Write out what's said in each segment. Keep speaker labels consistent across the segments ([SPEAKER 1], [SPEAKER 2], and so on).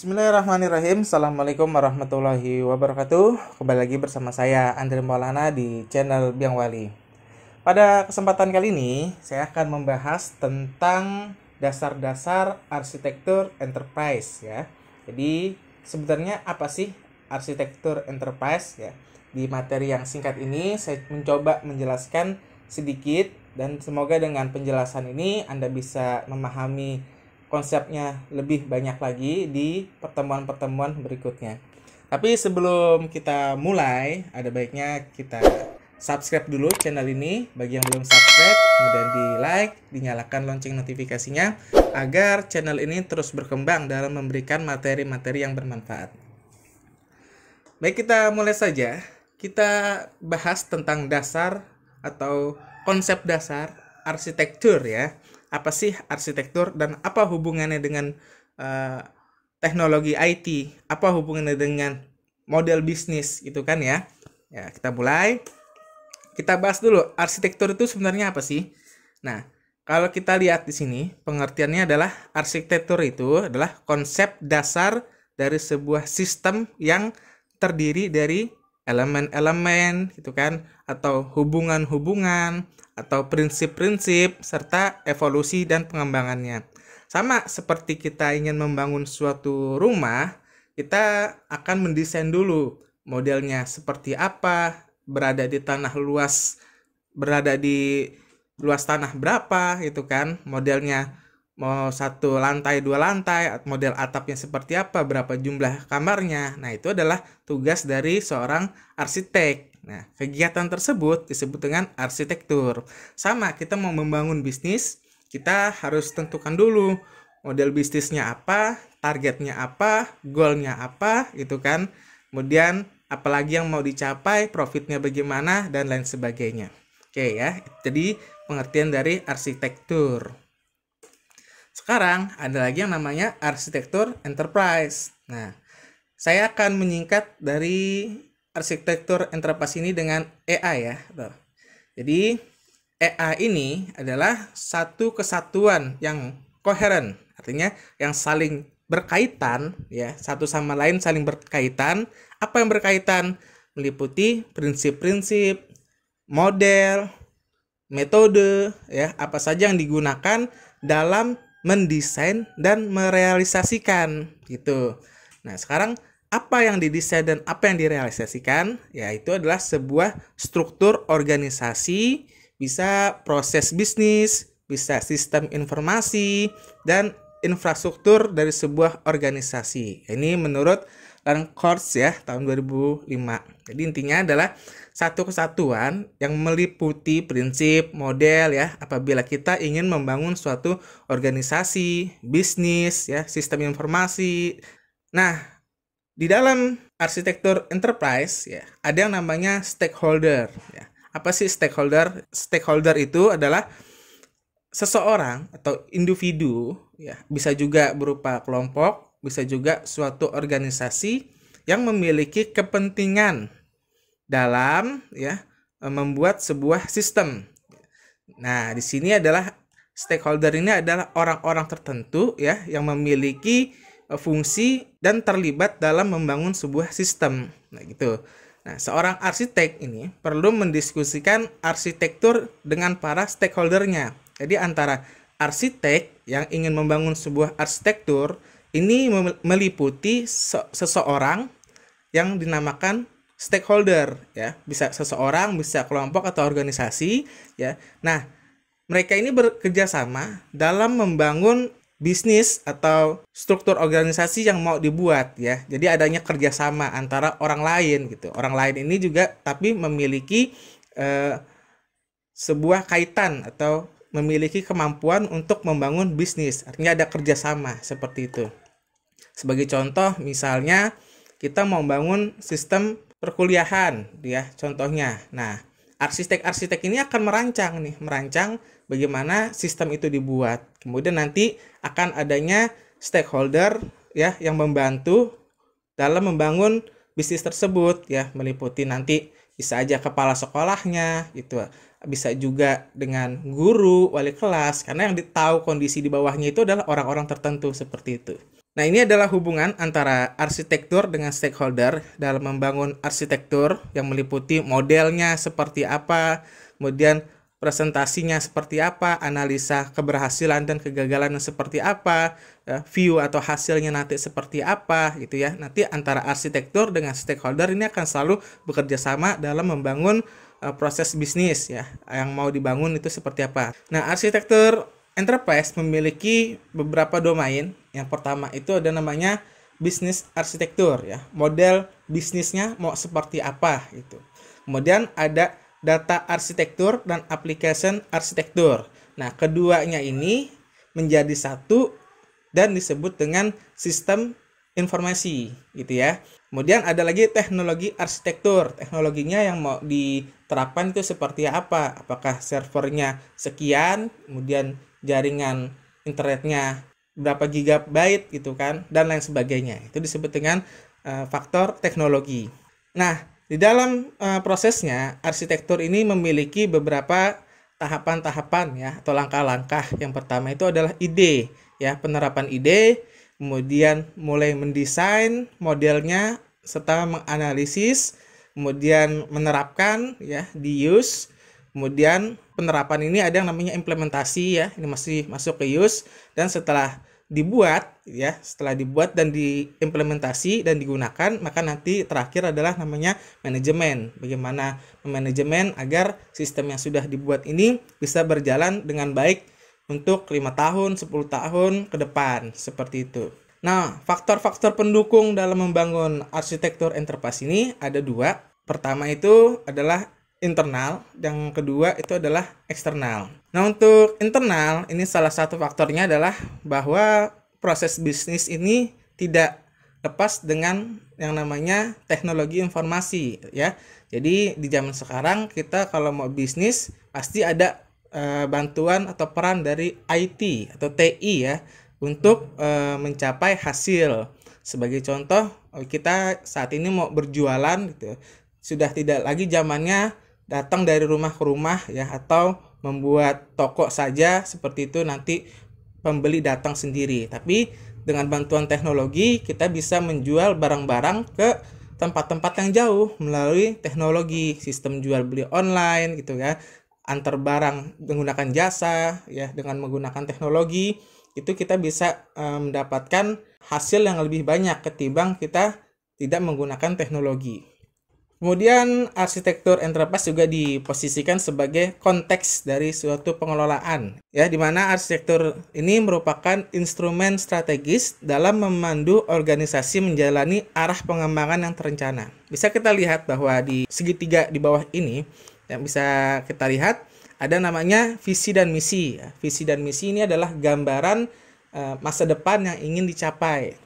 [SPEAKER 1] Bismillahirrahmanirrahim Assalamualaikum warahmatullahi wabarakatuh Kembali lagi bersama saya Andre Maulana di channel Biang Wali Pada kesempatan kali ini Saya akan membahas tentang Dasar-dasar arsitektur enterprise ya Jadi sebenarnya apa sih arsitektur enterprise ya Di materi yang singkat ini Saya mencoba menjelaskan sedikit Dan semoga dengan penjelasan ini Anda bisa memahami konsepnya lebih banyak lagi di pertemuan-pertemuan berikutnya. Tapi sebelum kita mulai, ada baiknya kita subscribe dulu channel ini. Bagi yang belum subscribe, kemudian di like, dinyalakan lonceng notifikasinya agar channel ini terus berkembang dalam memberikan materi-materi yang bermanfaat. Baik, kita mulai saja. Kita bahas tentang dasar atau konsep dasar arsitektur ya apa sih arsitektur dan apa hubungannya dengan uh, teknologi IT, apa hubungannya dengan model bisnis gitu kan ya. Ya, kita mulai. Kita bahas dulu arsitektur itu sebenarnya apa sih? Nah, kalau kita lihat di sini, pengertiannya adalah arsitektur itu adalah konsep dasar dari sebuah sistem yang terdiri dari elemen-elemen gitu kan atau hubungan-hubungan atau prinsip-prinsip serta evolusi dan pengembangannya. Sama seperti kita ingin membangun suatu rumah, kita akan mendesain dulu modelnya seperti apa, berada di tanah luas, berada di luas tanah berapa gitu kan, modelnya mau satu lantai, dua lantai, model atapnya seperti apa, berapa jumlah kamarnya. Nah, itu adalah tugas dari seorang arsitek. Nah, kegiatan tersebut disebut dengan arsitektur. Sama, kita mau membangun bisnis, kita harus tentukan dulu model bisnisnya apa, targetnya apa, goalnya apa, gitu kan. Kemudian, apalagi yang mau dicapai, profitnya bagaimana, dan lain sebagainya. Oke ya, jadi pengertian dari arsitektur. Sekarang ada lagi yang namanya arsitektur enterprise. Nah, saya akan menyingkat dari arsitektur enterprise ini dengan AI ya. Tuh. Gitu. Jadi AI ini adalah satu kesatuan yang koheren, artinya yang saling berkaitan ya, satu sama lain saling berkaitan. Apa yang berkaitan? Meliputi prinsip-prinsip, model, metode ya, apa saja yang digunakan dalam mendesain dan merealisasikan gitu. Nah, sekarang apa yang didesain dan apa yang direalisasikan yaitu adalah sebuah struktur organisasi, bisa proses bisnis, bisa sistem informasi dan infrastruktur dari sebuah organisasi. Ini menurut Learn Course ya tahun 2005. Jadi intinya adalah satu kesatuan yang meliputi prinsip, model ya apabila kita ingin membangun suatu organisasi, bisnis ya, sistem informasi. Nah, di dalam arsitektur enterprise ya ada yang namanya stakeholder ya. Apa sih stakeholder? Stakeholder itu adalah seseorang atau individu ya bisa juga berupa kelompok bisa juga suatu organisasi yang memiliki kepentingan dalam ya e, membuat sebuah sistem. Nah, di sini adalah stakeholder ini adalah orang-orang tertentu ya yang memiliki e, fungsi dan terlibat dalam membangun sebuah sistem. Nah, gitu. Nah, seorang arsitek ini perlu mendiskusikan arsitektur dengan para stakeholdernya. Jadi antara arsitek yang ingin membangun sebuah arsitektur ini meliputi seseorang yang dinamakan stakeholder ya, bisa seseorang, bisa kelompok atau organisasi ya. Nah, mereka ini bekerja sama dalam membangun bisnis atau struktur organisasi yang mau dibuat ya. Jadi adanya kerjasama antara orang lain gitu. Orang lain ini juga tapi memiliki eh, sebuah kaitan atau memiliki kemampuan untuk membangun bisnis. Artinya ada kerjasama seperti itu. Sebagai contoh misalnya kita mau bangun sistem perkuliahan ya contohnya. Nah, arsitek-arsitek ini akan merancang nih, merancang bagaimana sistem itu dibuat. Kemudian nanti akan adanya stakeholder ya yang membantu dalam membangun bisnis tersebut ya meliputi nanti bisa aja kepala sekolahnya gitu bisa juga dengan guru wali kelas karena yang tahu kondisi di bawahnya itu adalah orang-orang tertentu seperti itu Nah, ini adalah hubungan antara arsitektur dengan stakeholder dalam membangun arsitektur yang meliputi modelnya seperti apa, kemudian presentasinya seperti apa, analisa keberhasilan dan kegagalan seperti apa, ya, view atau hasilnya nanti seperti apa gitu ya. Nanti antara arsitektur dengan stakeholder ini akan selalu bekerja sama dalam membangun e, proses bisnis ya yang mau dibangun itu seperti apa. Nah, arsitektur enterprise memiliki beberapa domain yang pertama itu ada namanya bisnis arsitektur ya. Model bisnisnya mau seperti apa gitu. Kemudian ada data arsitektur dan application arsitektur. Nah, keduanya ini menjadi satu dan disebut dengan sistem informasi gitu ya. Kemudian ada lagi teknologi arsitektur. Teknologinya yang mau diterapkan itu seperti apa? Apakah servernya sekian, kemudian jaringan internetnya berapa gigabyte gitu kan dan lain sebagainya itu disebut dengan uh, faktor teknologi nah di dalam uh, prosesnya arsitektur ini memiliki beberapa tahapan-tahapan ya atau langkah-langkah yang pertama itu adalah ide ya penerapan ide kemudian mulai mendesain modelnya serta menganalisis kemudian menerapkan ya di use kemudian penerapan ini ada yang namanya implementasi ya ini masih masuk ke use dan setelah dibuat ya setelah dibuat dan diimplementasi dan digunakan maka nanti terakhir adalah namanya manajemen bagaimana manajemen agar sistem yang sudah dibuat ini bisa berjalan dengan baik untuk lima tahun 10 tahun ke depan seperti itu nah faktor-faktor pendukung dalam membangun arsitektur enterprise ini ada dua pertama itu adalah internal, yang kedua itu adalah eksternal. Nah, untuk internal ini salah satu faktornya adalah bahwa proses bisnis ini tidak lepas dengan yang namanya teknologi informasi ya. Jadi di zaman sekarang kita kalau mau bisnis pasti ada e, bantuan atau peran dari IT atau TI ya untuk e, mencapai hasil. Sebagai contoh kita saat ini mau berjualan gitu sudah tidak lagi zamannya datang dari rumah ke rumah ya atau membuat toko saja seperti itu nanti pembeli datang sendiri. Tapi dengan bantuan teknologi kita bisa menjual barang-barang ke tempat-tempat yang jauh melalui teknologi, sistem jual beli online gitu ya. Antar barang menggunakan jasa ya dengan menggunakan teknologi itu kita bisa e, mendapatkan hasil yang lebih banyak ketimbang kita tidak menggunakan teknologi. Kemudian arsitektur enterprise juga diposisikan sebagai konteks dari suatu pengelolaan ya di mana arsitektur ini merupakan instrumen strategis dalam memandu organisasi menjalani arah pengembangan yang terencana. Bisa kita lihat bahwa di segitiga di bawah ini yang bisa kita lihat ada namanya visi dan misi. Ya. Visi dan misi ini adalah gambaran eh, masa depan yang ingin dicapai.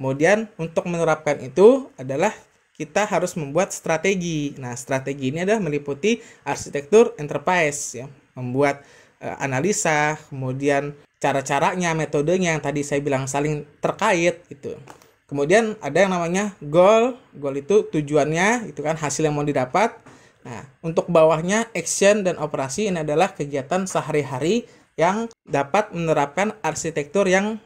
[SPEAKER 1] Kemudian untuk menerapkan itu adalah kita harus membuat strategi. Nah, strategi ini adalah meliputi arsitektur enterprise ya, membuat uh, analisa, kemudian cara-caranya, metodenya yang tadi saya bilang saling terkait gitu. Kemudian ada yang namanya goal. Goal itu tujuannya, itu kan hasil yang mau didapat. Nah, untuk bawahnya action dan operasi ini adalah kegiatan sehari-hari yang dapat menerapkan arsitektur yang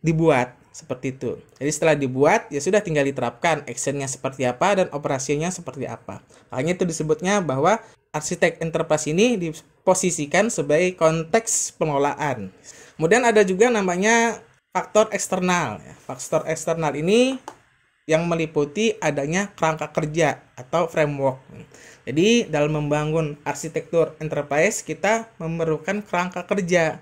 [SPEAKER 1] dibuat seperti itu. Jadi setelah dibuat, ya sudah tinggal diterapkan actionnya seperti apa dan operasinya seperti apa. Makanya itu disebutnya bahwa arsitek enterprise ini diposisikan sebagai konteks pengelolaan. Kemudian ada juga namanya faktor eksternal. Ya. Faktor eksternal ini yang meliputi adanya kerangka kerja atau framework. Jadi dalam membangun arsitektur enterprise kita memerlukan kerangka kerja.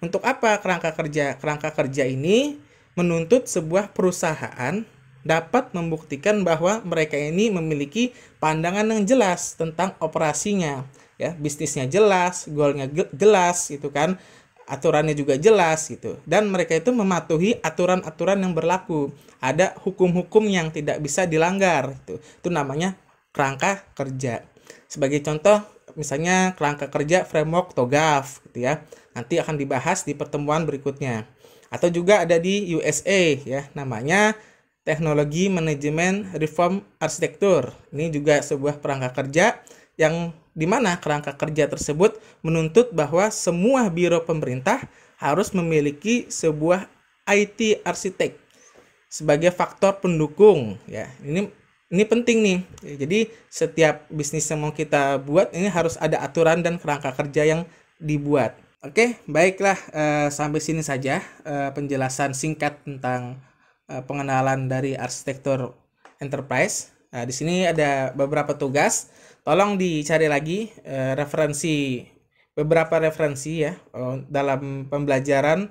[SPEAKER 1] Untuk apa kerangka kerja? Kerangka kerja ini menuntut sebuah perusahaan dapat membuktikan bahwa mereka ini memiliki pandangan yang jelas tentang operasinya ya bisnisnya jelas goalnya jelas gitu kan aturannya juga jelas gitu dan mereka itu mematuhi aturan-aturan yang berlaku ada hukum-hukum yang tidak bisa dilanggar itu itu namanya kerangka kerja sebagai contoh misalnya kerangka kerja framework TOGAF gitu ya nanti akan dibahas di pertemuan berikutnya atau juga ada di USA ya namanya Teknologi Manajemen Reform Arsitektur. Ini juga sebuah perangkat kerja yang di mana kerangka kerja tersebut menuntut bahwa semua biro pemerintah harus memiliki sebuah IT arsitek sebagai faktor pendukung ya. Ini ini penting nih. Jadi setiap bisnis yang mau kita buat ini harus ada aturan dan kerangka kerja yang dibuat. Oke, baiklah uh, sampai sini saja uh, penjelasan singkat tentang uh, pengenalan dari arsitektur enterprise. Nah, di sini ada beberapa tugas. Tolong dicari lagi uh, referensi beberapa referensi ya uh, dalam pembelajaran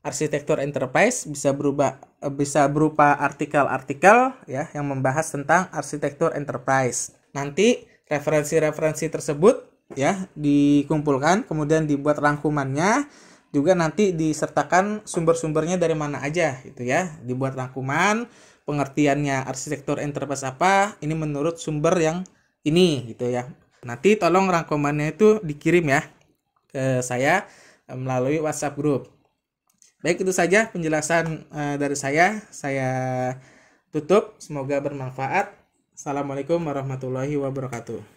[SPEAKER 1] arsitektur enterprise bisa berubah uh, bisa berupa artikel-artikel ya yang membahas tentang arsitektur enterprise. Nanti referensi-referensi tersebut ya dikumpulkan kemudian dibuat rangkumannya juga nanti disertakan sumber-sumbernya dari mana aja itu ya dibuat rangkuman pengertiannya arsitektur enterprise apa ini menurut sumber yang ini gitu ya nanti tolong rangkumannya itu dikirim ya ke saya melalui WhatsApp grup. baik itu saja penjelasan eh, dari saya saya tutup semoga bermanfaat assalamualaikum warahmatullahi wabarakatuh